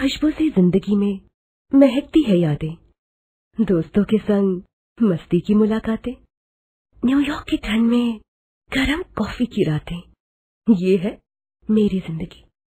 खुशबू सी जिंदगी में महकती है यादें दोस्तों के संग मस्ती की मुलाकातें न्यूयॉर्क की ठंड में गरम कॉफी की रातें ये है मेरी जिंदगी